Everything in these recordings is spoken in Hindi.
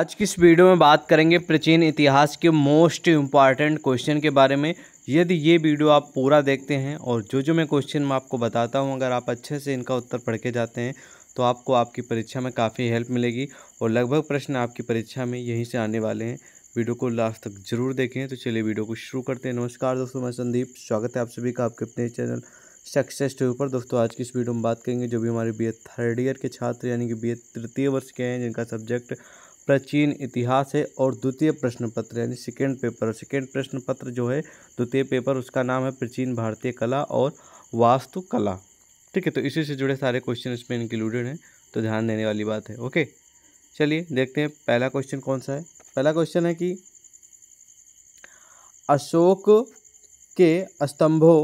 आज की इस वीडियो में बात करेंगे प्राचीन इतिहास के मोस्ट इम्पॉर्टेंट क्वेश्चन के बारे में यदि ये वीडियो आप पूरा देखते हैं और जो जो मैं क्वेश्चन मैं आपको बताता हूँ अगर आप अच्छे से इनका उत्तर पढ़ के जाते हैं तो आपको आपकी परीक्षा में काफ़ी हेल्प मिलेगी और लगभग प्रश्न आपकी परीक्षा में यहीं से आने वाले हैं वीडियो को लास्ट तक जरूर देखें तो चलिए वीडियो को शुरू करते हैं नमस्कार दोस्तों मैं संदीप स्वागत है आप सभी का आपके अपने चैनल सक्सेस टू पर दोस्तों आज की इस वीडियो में बात करेंगे जो भी हमारे बी थर्ड ईयर के छात्र यानी कि बी तृतीय वर्ष के हैं जिनका सब्जेक्ट प्राचीन इतिहास है और द्वितीय प्रश्न पत्र यानी सेकेंड पेपर सेकेंड प्रश्न पत्र जो है द्वितीय पेपर उसका नाम है प्राचीन भारतीय कला और वास्तुकला ठीक है तो इसी से जुड़े सारे क्वेश्चन इसमें इंक्लूडेड हैं तो ध्यान देने वाली बात है ओके चलिए देखते हैं पहला क्वेश्चन कौन सा है पहला क्वेश्चन है कि अशोक के स्तंभों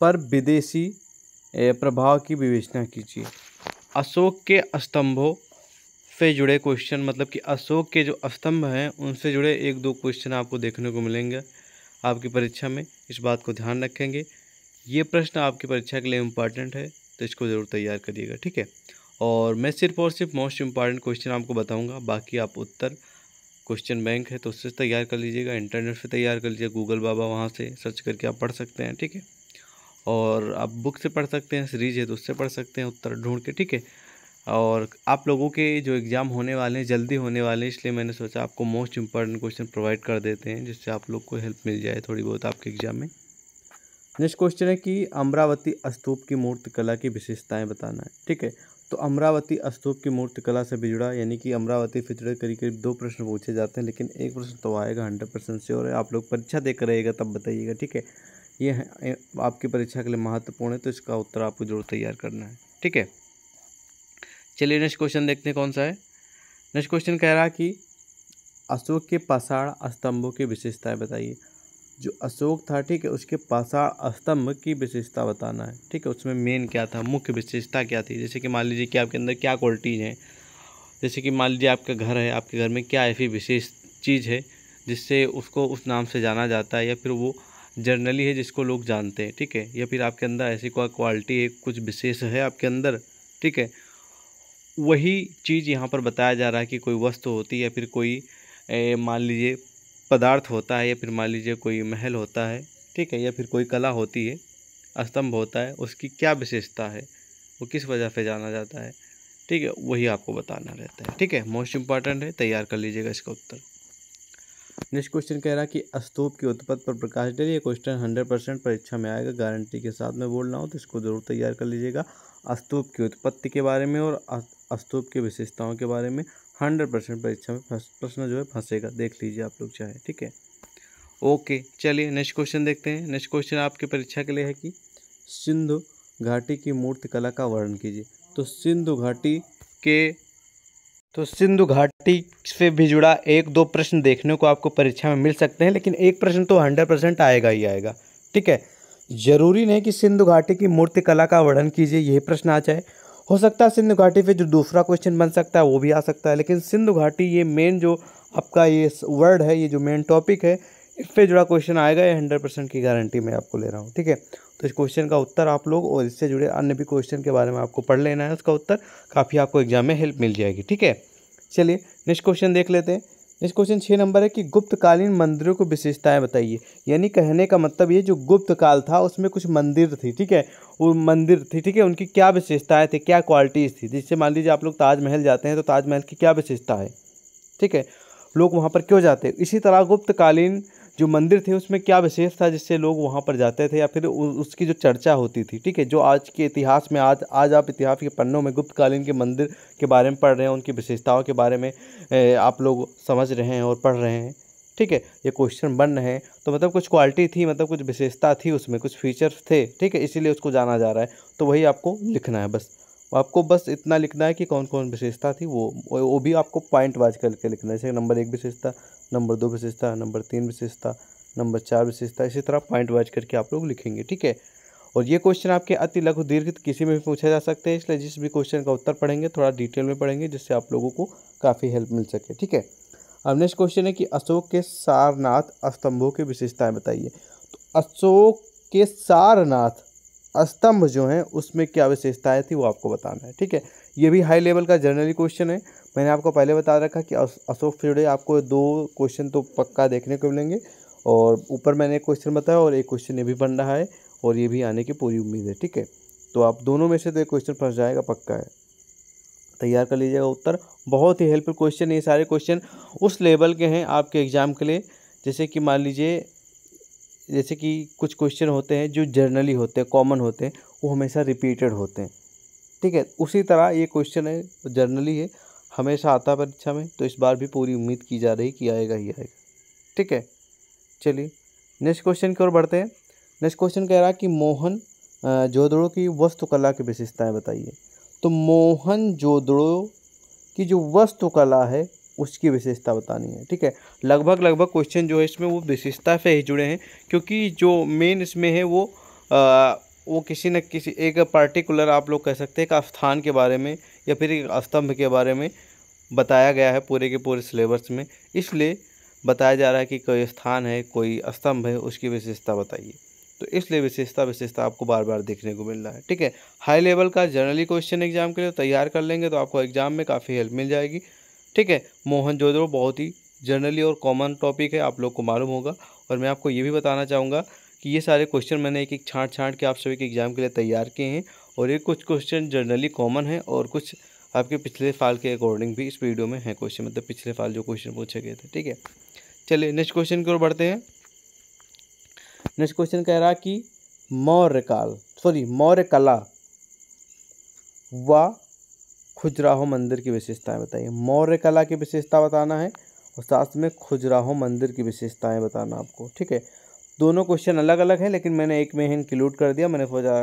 पर विदेशी प्रभाव की विवेचना कीजिए अशोक के स्तंभों से जुड़े क्वेश्चन मतलब कि अशोक के जो स्तंभ हैं उनसे जुड़े एक दो क्वेश्चन आपको देखने को मिलेंगे आपकी परीक्षा में इस बात को ध्यान रखेंगे ये प्रश्न आपकी परीक्षा के लिए इम्पॉर्टेंट है तो इसको ज़रूर तैयार करिएगा ठीक है और मैं सिर्फ और सिर्फ मोस्ट इम्पॉर्टेंट क्वेश्चन आपको बताऊँगा बाकी आप उत्तर क्वेश्चन बैंक है तो उससे तैयार कर लीजिएगा इंटरनेट से तैयार कर लीजिएगा गूगल बाबा वहाँ से सर्च करके आप पढ़ सकते हैं ठीक है और आप बुक से पढ़ सकते हैं सीरीज है तो उससे पढ़ सकते हैं उत्तर ढूंढ के ठीक है और आप लोगों के जो एग्ज़ाम होने वाले हैं जल्दी होने वाले हैं इसलिए मैंने सोचा आपको मोस्ट इम्पॉर्टेंट क्वेश्चन प्रोवाइड कर देते हैं जिससे आप लोग को हेल्प मिल जाए थोड़ी बहुत आपके एग्ज़ाम में नेक्स्ट क्वेश्चन है कि अमरावती स्तूप की कला की विशेषताएं बताना है ठीक है तो अमरावती स्तूप की कला से भी जुड़ा यानी कि अमरावती से जुड़े करीब करीब दो प्रश्न पूछे जाते हैं लेकिन एक प्रश्न तो आएगा हंड्रेड परसेंट से और आप लोग परीक्षा देकर रहेगा तब बताइएगा ठीक है ये आपकी परीक्षा के लिए महत्वपूर्ण है तो इसका उत्तर आपको जरूर तैयार करना है ठीक है चलिए नेक्स्ट क्वेश्चन देखते हैं कौन सा है नेक्स्ट क्वेश्चन कह रहा कि अशोक के पाषाण स्तंभों की विशेषताएं बताइए जो अशोक था ठीक है उसके पाषाण स्तंभ की विशेषता बताना है ठीक है उसमें मेन क्या था मुख्य विशेषता क्या थी जैसे कि मान लीजिए कि आपके अंदर क्या क्वालिटीज़ हैं जैसे कि मान लीजिए आपका घर है आपके घर में क्या ऐसी विशेष चीज़ है जिससे उसको उस नाम से जाना जाता है या फिर वो जर्नली है जिसको लोग जानते हैं ठीक है या फिर आपके अंदर ऐसी कोई क्वालिटी है कुछ विशेष है आपके अंदर ठीक है वही चीज़ यहाँ पर बताया जा रहा है कि कोई वस्तु होती है या फिर कोई मान लीजिए पदार्थ होता है या फिर मान लीजिए कोई महल होता है ठीक है या फिर कोई कला होती है स्तंभ होता है उसकी क्या विशेषता है वो किस वजह से जाना जाता है ठीक है वही आपको बताना रहता है ठीक है मोस्ट इम्पॉर्टेंट है तैयार कर लीजिएगा इसका उत्तर नेक्स्ट क्वेश्चन कह रहा है कि स्तूप की उत्पत्ति पर प्रकाश ये क्वेश्चन हंड्रेड परसेंट परीक्षा में आएगा गारंटी के साथ मैं बोल रहा हूँ तो इसको ज़रूर तैयार कर लीजिएगा स्तूप की उत्पत्ति के बारे में और स्तूप की विशेषताओं के बारे में हंड्रेड परसेंट परीक्षा में प्रश्न जो है फंसेगा देख लीजिए आप लोग चाहे ठीक है ओके चलिए नेक्स्ट क्वेश्चन देखते हैं नेक्स्ट क्वेश्चन आपकी परीक्षा के लिए है कि सिंधु घाटी की कला का वर्णन कीजिए तो सिंधु घाटी के तो सिंधु घाटी से भी जुड़ा एक दो प्रश्न देखने को आपको परीक्षा में मिल सकते हैं लेकिन एक प्रश्न तो हंड्रेड परसेंट आएगा ही आएगा ठीक है जरूरी नहीं कि सिंधु घाटी की मूर्तिकला का वर्णन कीजिए यही प्रश्न आ जाए हो सकता है सिंधु घाटी पे जो दूसरा क्वेश्चन बन सकता है वो भी आ सकता है लेकिन सिंधु घाटी ये मेन जो आपका ये वर्ड है ये जो मेन टॉपिक है इस पर जुड़ा क्वेश्चन आएगा ये हंड्रेड परसेंट की गारंटी मैं आपको ले रहा हूँ ठीक है तो इस क्वेश्चन का उत्तर आप लोग और इससे जुड़े अन्य भी क्वेश्चन के बारे में आपको पढ़ लेना है उसका उत्तर काफ़ी आपको एग्जाम में हेल्प मिल जाएगी ठीक है चलिए नेक्स्ट क्वेश्चन देख लेते हैं नेक्स्ट क्वेश्चन छः नंबर है कि गुप्तकालीन मंदिरों को विशेषताएं बताइए यानी कहने का मतलब ये जो गुप्त काल था उसमें कुछ मंदिर थी ठीक है वो मंदिर थी ठीक है उनकी क्या विशेषताएं थी क्या क्वालिटीज़ थी जिससे मान लीजिए आप लोग ताजमहल जाते हैं तो ताजमहल की क्या विशेषता है ठीक है लोग वहाँ पर क्यों जाते हैं इसी तरह गुप्तकालीन जो मंदिर थे उसमें क्या विशेष था जिससे लोग वहाँ पर जाते थे या फिर उसकी जो चर्चा होती थी ठीक है जो आज के इतिहास में आज आज आप इतिहास के पन्नों में गुप्तकालीन के मंदिर के बारे में पढ़ रहे हैं उनकी विशेषताओं के बारे में आप लोग समझ रहे हैं और पढ़ रहे हैं ठीक है ये क्वेश्चन बन रहे हैं तो मतलब कुछ क्वालिटी थी मतलब कुछ विशेषता थी उसमें कुछ फीचर्स थे ठीक है इसीलिए उसको जाना जा रहा है तो वही आपको लिखना है बस आपको बस इतना लिखना है कि कौन कौन विशेषता थी वो वो भी आपको पॉइंट वाइज करके लिखना है जैसे नंबर एक विशेषता नंबर दो विशेषता नंबर तीन विशेषता नंबर चार विशेषता इसी तरह पॉइंट वाइज करके आप लोग लिखेंगे ठीक है और ये क्वेश्चन आपके अति लघु दीर्घ किसी में भी पूछा जा सकते हैं इसलिए जिस भी क्वेश्चन का उत्तर पढ़ेंगे थोड़ा डिटेल में पढ़ेंगे जिससे आप लोगों को काफ़ी हेल्प मिल सके ठीक है अब नेक्स्ट क्वेश्चन है कि अशोक के सारनाथ स्तंभों की विशेषताएं बताइए तो अशोक के सारनाथ स्तंभ जो हैं उसमें क्या विशेषताएँ थी वो आपको बताना है ठीक है ये भी हाई लेवल का जनरली क्वेश्चन है मैंने आपको पहले बता रखा कि अशोक फिरड़े आपको दो क्वेश्चन तो पक्का देखने को मिलेंगे और ऊपर मैंने एक क्वेश्चन बताया और एक क्वेश्चन ये भी बन रहा है और ये भी आने की पूरी उम्मीद है ठीक है तो आप दोनों में से तो एक क्वेश्चन फंस जाएगा पक्का है तैयार कर लीजिएगा उत्तर बहुत ही हेल्पफुल क्वेश्चन ये सारे क्वेश्चन उस लेवल के हैं आपके एग्ज़ाम के लिए जैसे कि मान लीजिए जैसे कि कुछ क्वेश्चन होते हैं जो जर्नली होते हैं कॉमन होते हैं वो हमेशा रिपीटेड होते हैं ठीक है उसी तरह ये क्वेश्चन है जर्नली है हमेशा आता है परीक्षा में तो इस बार भी पूरी उम्मीद की जा रही कि आएगा ही आएगा ठीक है चलिए नेक्स्ट क्वेश्चन की ओर बढ़ते हैं नेक्स्ट क्वेश्चन कह रहा है कि मोहन जोदड़ो की वस्तुकला की विशेषताएं बताइए तो मोहन जोदड़ो की जो वस्तुकला है उसकी विशेषता बतानी है ठीक है लगभग लगभग क्वेश्चन जो है इसमें वो विशेषता से ही जुड़े हैं क्योंकि जो मेन इसमें है वो आ, वो किसी न किसी एक पर्टिकुलर आप लोग कह सकते हैं एक स्थान के बारे में या फिर एक स्तंभ के बारे में बताया गया है पूरे के पूरे सिलेबस में इसलिए बताया जा रहा है कि कोई स्थान है कोई स्तंभ है उसकी विशेषता बताइए तो इसलिए विशेषता विशेषता आपको बार बार देखने को मिल रहा है ठीक है हाई लेवल का जनरली क्वेश्चन एग्जाम के लिए तैयार कर लेंगे तो आपको एग्जाम में काफ़ी हेल्प मिल जाएगी ठीक है मोहन जोदड़ो तो बहुत ही जनरली और कॉमन टॉपिक है आप लोग को मालूम होगा और मैं आपको ये भी बताना चाहूँगा कि ये सारे क्वेश्चन मैंने एक एक छाँट छाँट के आप सभी के एग्ज़ाम के लिए तैयार किए हैं और ये कुछ क्वेश्चन जनरली कॉमन है और कुछ आपके पिछले साल के अकॉर्डिंग भी इस वीडियो में है क्वेश्चन मतलब पिछले साल जो क्वेश्चन पूछे गए थे ठीक है चलिए नेक्स्ट क्वेश्चन की ओर बढ़ते हैं नेक्स्ट क्वेश्चन कह रहा कि मौर्यकाल सॉरी मौर्य कला व खुजराहो मंदिर की विशेषताएं बताइए मौर्य कला की विशेषता बताना है और साथ में खुजराहो मंदिर की विशेषताएं बताना आपको ठीक है दोनों क्वेश्चन अलग अलग हैं लेकिन मैंने एक में ही इंक्लूड कर दिया मैंने सोचा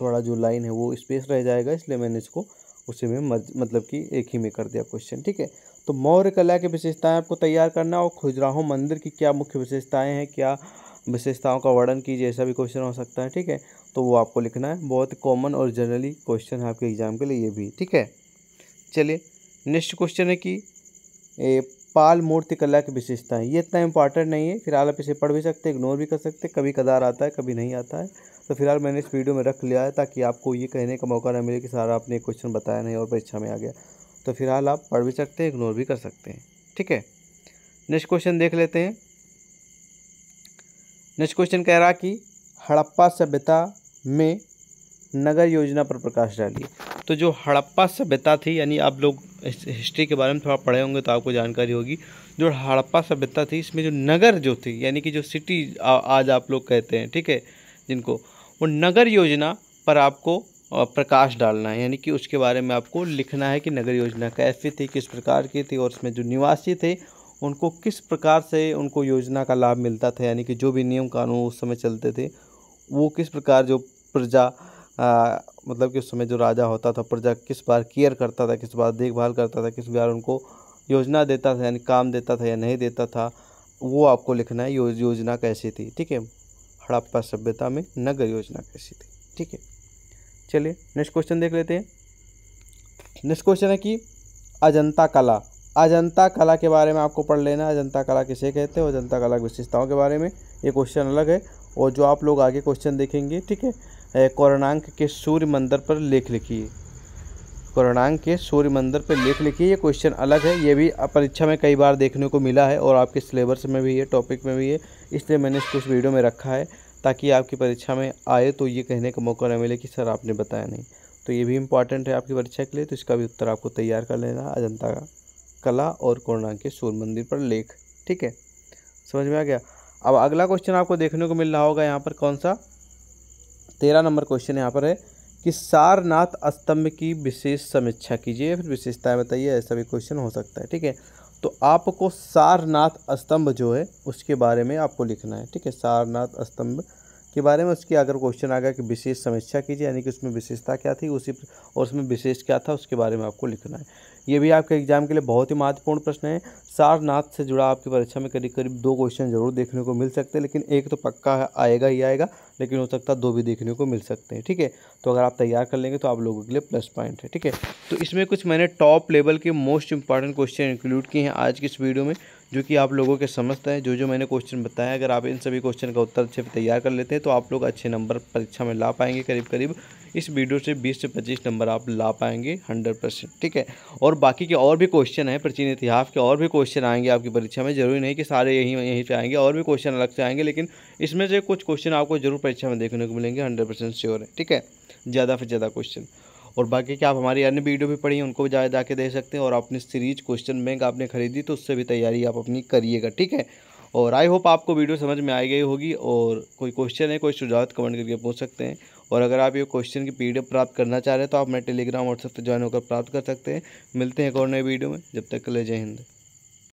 थोड़ा जो लाइन है वो स्पेस रह जाएगा इसलिए मैंने इसको उसी में मतलब कि एक ही में कर दिया क्वेश्चन ठीक है तो मौर्य कला की विशेषताएँ आपको तैयार करना और खुजराहो मंदिर की क्या मुख्य विशेषताएँ हैं क्या विशेषताओं का वर्णन कीजिए ऐसा भी क्वेश्चन हो सकता है ठीक है तो वो आपको लिखना है बहुत कॉमन और जनरली क्वेश्चन है आपके एग्ज़ाम के लिए ये भी ठीक है चलिए नेक्स्ट क्वेश्चन है कि ए, पाल मूर्ति कला की है ये इतना इंपॉर्टेंट नहीं है फिलहाल आप इसे पढ़ भी सकते इग्नोर भी कर सकते कभी कदार आता है कभी नहीं आता है तो फिलहाल मैंने इस वीडियो में रख लिया है ताकि आपको ये कहने का मौका ना मिले कि सारा आपने क्वेश्चन बताया नहीं और परीक्षा में आ गया तो फिलहाल आप पढ़ भी सकते हैं इग्नोर भी कर सकते हैं ठीक है नेक्स्ट क्वेश्चन देख लेते हैं नेक्स्ट क्वेश्चन कह रहा कि हड़प्पा सभ्यता में नगर योजना पर प्रकाश डालिए तो जो हड़प्पा सभ्यता थी यानी आप लोग हिस्ट्री के बारे में थोड़ा पढ़े होंगे तो आपको जानकारी होगी जो हड़प्पा सभ्यता थी इसमें जो नगर जो थी यानी कि जो सिटी आज आप लोग कहते हैं ठीक है जिनको वो नगर योजना पर आपको प्रकाश डालना है यानी कि उसके बारे में आपको लिखना है कि नगर योजना कैसी थी किस प्रकार की थी और उसमें जो निवासी थे उनको किस प्रकार से उनको योजना का लाभ मिलता था यानी कि जो भी नियम कानून उस समय चलते थे वो किस प्रकार जो प्रजा आ, मतलब कि उस समय जो राजा होता था प्रजा किस बार केयर करता था किस बार देखभाल करता था किस बार उनको योजना देता था यानी काम देता था या नहीं देता था वो आपको लिखना है यो, योजना कैसी थी ठीक है हड़प्पा सभ्यता में नगर योजना कैसी थी ठीक है चलिए नेक्स्ट क्वेश्चन देख लेते हैं नेक्स्ट क्वेश्चन है कि अजंता कला अजंता कला के बारे में आपको पढ़ लेना अजंता कला किसे कहते हैं और अजंता कला विशेषताओं के बारे में ये क्वेश्चन अलग है और जो आप लोग आगे क्वेश्चन देखेंगे ठीक है कोरणांक के सूर्य मंदिर पर लेख लिखिए कोरणांक के सूर्य मंदिर पर लेख लिखिए ये क्वेश्चन अलग है ये भी परीक्षा में कई बार देखने को मिला है और आपके सिलेबस में भी है टॉपिक में भी है इसलिए मैंने इसको इस वीडियो में रखा है ताकि आपकी परीक्षा में आए तो ये कहने का मौका न मिले कि सर आपने बताया नहीं तो ये भी इम्पॉर्टेंट है आपकी परीक्षा के लिए तो इसका भी उत्तर आपको तैयार कर लेना अजंता का कला और कोरोना के सूर्य मंदिर पर लेख ठीक है समझ में आ गया अब अगला क्वेश्चन आपको देखने को मिल रहा होगा यहाँ पर कौन सा तेरह नंबर क्वेश्चन यहाँ पर है कि सारनाथ स्तंभ की विशेष समीक्षा कीजिए फिर विशेषताएं बताइए ऐसा भी क्वेश्चन हो सकता है ठीक है तो आपको सारनाथ स्तंभ जो है उसके बारे में आपको लिखना है ठीक है सारनाथ स्तंभ के बारे में उसकी अगर क्वेश्चन आ गया कि विशेष समीक्षा कीजिए यानी कि उसमें विशेषता क्या थी उसी और उसमें विशेष क्या था उसके बारे में आपको लिखना है ये भी आपके एग्जाम के लिए बहुत ही महत्वपूर्ण प्रश्न है सारनाथ से जुड़ा आपकी परीक्षा में करीब करीब दो क्वेश्चन जरूर देखने को मिल सकते हैं लेकिन एक तो पक्का आएगा ही आएगा लेकिन हो सकता है दो भी देखने को मिल सकते हैं ठीक है तो अगर आप तैयार कर लेंगे तो आप लोगों के लिए प्लस पॉइंट है ठीक है तो इसमें कुछ मैंने टॉप लेवल के मोस्ट इंपॉर्टेंट क्वेश्चन इंक्लूड किए हैं आज की इस वीडियो में जो कि आप लोगों के समझते हैं जो जो मैंने क्वेश्चन बताया अगर आप इन सभी क्वेश्चन का उत्तर अच्छे से तैयार कर लेते हैं तो आप लोग अच्छे नंबर परीक्षा में ला पाएंगे करीब करीब इस वीडियो से 20 से 25 नंबर आप ला पाएंगे 100 परसेंट ठीक है और बाकी के और भी क्वेश्चन हैं प्राचीन इतिहास के और भी क्वेश्चन आएंगे आपकी परीक्षा में ज़रूरी नहीं कि सारे यहीं यहीं से आएंगे और भी क्वेश्चन अलग से आएंगे लेकिन इसमें से कुछ क्वेश्चन आपको जरूर परीक्षा में देखने को मिलेंगे हंड्रेड परसेंट श्योर है ठीक है ज़्यादा से ज़्यादा क्वेश्चन और बाकी क्या आप हमारी अन्य वीडियो भी पढ़ी हैं उनको भी जाए जाके दे सकते हैं और अपनी सीरीज क्वेश्चन बैंक आपने खरीदी तो उससे भी तैयारी आप अपनी करिएगा ठीक है और आई होप आपको वीडियो समझ में आई गई होगी और कोई क्वेश्चन है कोई सुझाव कमेंट तो करके पूछ सकते हैं और अगर आप ये क्वेश्चन की पी प्राप्त करना चाह रहे हैं तो आप मेरे टेलीग्राम व्हाट्सएप पर ज्वाइन होकर प्राप्त कर सकते हैं मिलते हैं एक और नए वीडियो में जब तक के लिए जय हिंद